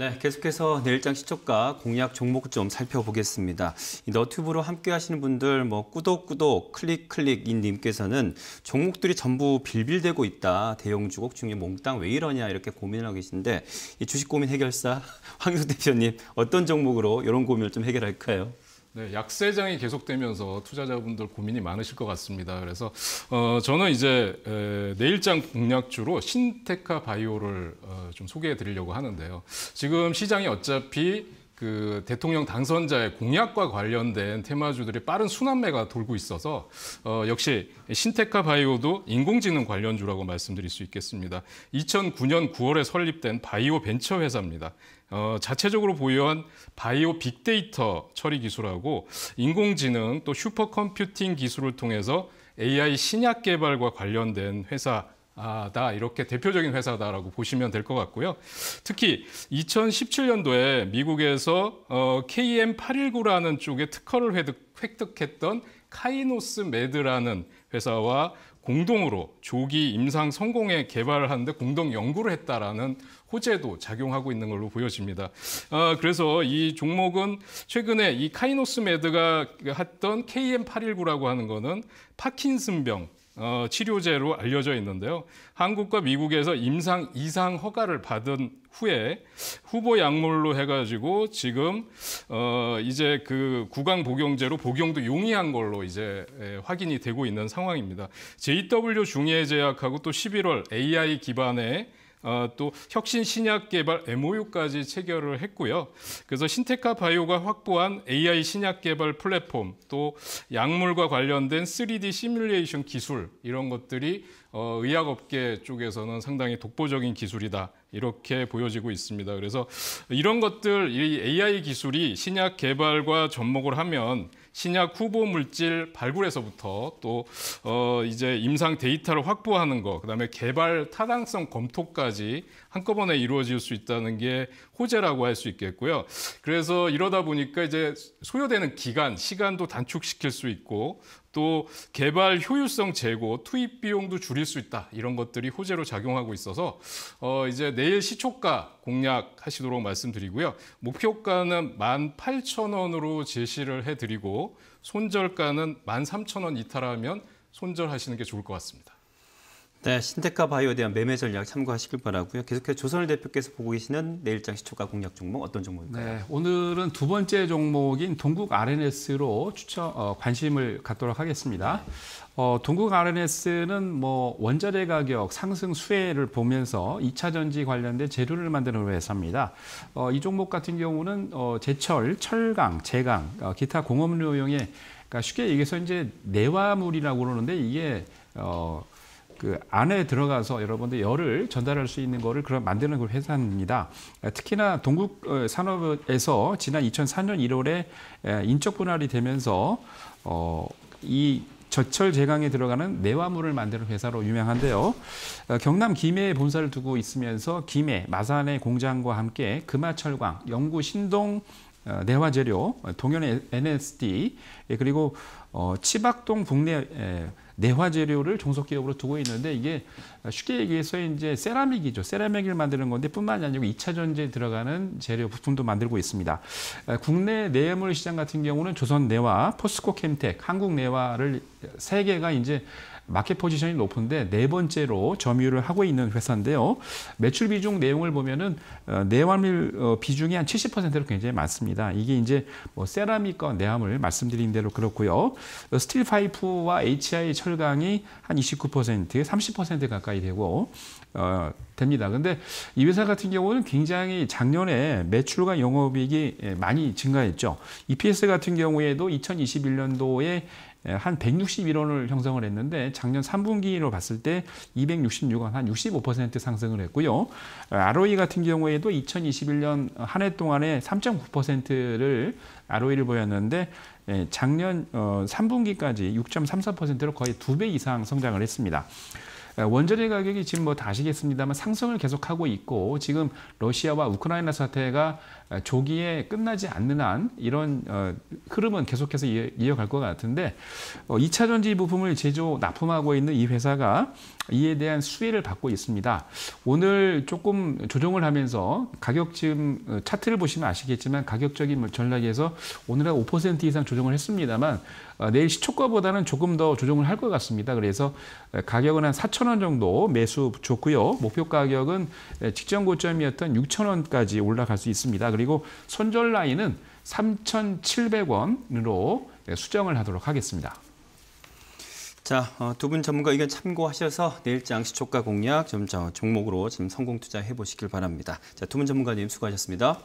네, 계속해서 내일장 시초가 공약 종목 좀 살펴보겠습니다. 너튜브로 함께 하시는 분들 뭐 꾸덕꾸덕 클릭클릭 인 님께서는 종목들이 전부 빌빌대고 있다. 대형 주곡 중에 몽땅 왜 이러냐 이렇게 고민하고 계신데 이 주식 고민 해결사 황수 대표님 어떤 종목으로 이런 고민을 좀 해결할까요? 네, 약세장이 계속되면서 투자자분들 고민이 많으실 것 같습니다. 그래서 어, 저는 이제 에, 내일장 공략주로 신테카 바이오를 어, 좀 소개해 드리려고 하는데요. 지금 시장이 어차피 그 대통령 당선자의 공약과 관련된 테마주들이 빠른 순환매가 돌고 있어서 어, 역시 신테카 바이오도 인공지능 관련주라고 말씀드릴 수 있겠습니다. 2009년 9월에 설립된 바이오 벤처 회사입니다. 어, 자체적으로 보유한 바이오 빅데이터 처리 기술하고 인공지능 또 슈퍼컴퓨팅 기술을 통해서 AI 신약 개발과 관련된 회사 아, 다 이렇게 대표적인 회사다라고 보시면 될 것 같고요. 특히 2017년도에 미국에서 어, KM819라는 쪽에 특허를 획득, 획득했던 카이노스 메드라는 회사와 공동으로 조기 임상 성공에 개발을 하는데 공동 연구를 했다라는 호재도 작용하고 있는 걸로 보여집니다. 아, 그래서 이 종목은 최근에 이 카이노스메드가 했던 KM819라고 하는 거는 파킨슨병 어, 치료제로 알려져 있는데요. 한국과 미국에서 임상 이상 허가를 받은 후에 후보 약물로 해가지고 지금 어, 이제 그 구강 복용제로 복용도 용이한 걸로 이제 예, 확인이 되고 있는 상황입니다. JW 중예제약하고 또 11월 AI 기반의 어, 또 혁신 신약 개발 MOU까지 체결을 했고요. 그래서 신테카 바이오가 확보한 AI 신약 개발 플랫폼, 또 약물과 관련된 3D 시뮬레이션 기술 이런 것들이 어, 의약업계 쪽에서는 상당히 독보적인 기술이다. 이렇게 보여지고 있습니다. 그래서 이런 것들 이 AI 기술이 신약 개발과 접목을 하면 신약 후보 물질 발굴에서부터 또 어, 이제 임상 데이터를 확보하는 것, 그다음에 개발 타당성 검토까지 한꺼번에 이루어질 수 있다는 게 호재라고 할 수 있겠고요. 그래서 이러다 보니까 이제 소요되는 기간, 시간도 단축시킬 수 있고 또 개발 효율성 제고, 투입 비용도 줄일 수 있다. 이런 것들이 호재로 작용하고 있어서 어 이제 내일 시초가 공략하시도록 말씀드리고요. 목표가는 18,000원으로 제시를 해 드리고 손절가는 13,000원 이탈하면 손절하시는 게 좋을 것 같습니다. 네, 신테카 바이오에 대한 매매 전략 참고하시길 바라고요. 계속해서 조선을 대표께서 보고 계시는 내일장 시초가 공략 종목 어떤 종목일까요? 네, 오늘은 두 번째 종목인 동국 RNS로 추천 어, 관심을 갖도록 하겠습니다. 어, 동국 RNS는 뭐 원자재 가격 상승 수혜를 보면서 2차 전지 관련된 재료를 만드는 회사입니다. 어, 이 종목 같은 경우는 어, 제철, 철강, 제강, 어, 기타 공업료용에 그러니까 쉽게 얘기해서 이제 내화물이라고 그러는데 이게 어, 그 안에 들어가서 여러분들 열을 전달할 수 있는 거를 그런 만드는 그 회사입니다. 특히나 동국 어, 산업에서 지난 2004년 1월에 인적 분할이 되면서 어, 이 저철 제강에 들어가는 내화물을 만드는 회사로 유명한데요. 어, 경남 김해에 본사를 두고 있으면서 김해, 마산의 공장과 함께 금화철광, 영구 신동 어, 내화재료, 동현 NSD, 예, 그리고 어, 치박동 국내 에, 내화 재료를 종속 기업으로 두고 있는데 이게 쉽게 얘기해서 이제 세라믹이죠. 세라믹을 만드는 건데 뿐만이 아니고 2차 전지에 들어가는 재료 부품도 만들고 있습니다. 국내 내물 화 시장 같은 경우는 조선 내화, 포스코 캠텍, 한국 내화를 세 개가 이제 마켓 포지션이 높은데 네 번째로 점유를 하고 있는 회사인데요. 매출 비중 내용을 보면은 어, 내화물 어, 비중이 한 70%로 굉장히 많습니다. 이게 이제 뭐 세라믹과 내화물 말씀드린 대로 그렇고요. 스틸 파이프와 HI 철강이 한 29%, 30% 가까이 되고 어, 됩니다. 근데 이 회사 같은 경우는 굉장히 작년에 매출과 영업이익이 예, 많이 증가했죠. EPS 같은 경우에도 2021년도에 예, 한 161원을 형성을 했는데 작년 3분기로 봤을 때 266원 한 65% 상승을 했고요. ROE 아, 같은 경우에도 2021년 한 해 동안에 3.9%를 ROE를 보였는데 예, 작년 3분기까지 어, 6.34%로 거의 두 배 이상 성장을 했습니다. 어, 원자재 가격이 지금 뭐다 아시겠습니다만 상승을 계속하고 있고 지금 러시아와 우크라이나 사태가 어, 조기에 끝나지 않는 한 이런 어, 흐름은 계속해서 이어갈 것 같은데 2차 전지 부품을 제조 납품하고 있는 이 회사가 이에 대한 수혜를 받고 있습니다. 오늘 조금 조정을 하면서 가격 지금 차트를 보시면 아시겠지만 가격적인 뭐 전략에서 오늘 한5% 이상 조정을 했습니다만 내일 시초가보다는 조금 더 조정을 할 것 같습니다. 그래서 가격은 한4 8천 원 정도 매수 좋고요. 목표 가격은 예, 직전 고점이었던 6천 원까지 올라갈 수 있습니다. 그리고 손절 라인은 3,700원으로 예, 수정을 하도록 하겠습니다. 자, 어, 두분 전문가 의견 참고하셔서 내일장 시초가 공략 좀 종목으로 지금 성공 투자해 보시길 바랍니다. 자, 두 분 전문가님 수고하셨습니다.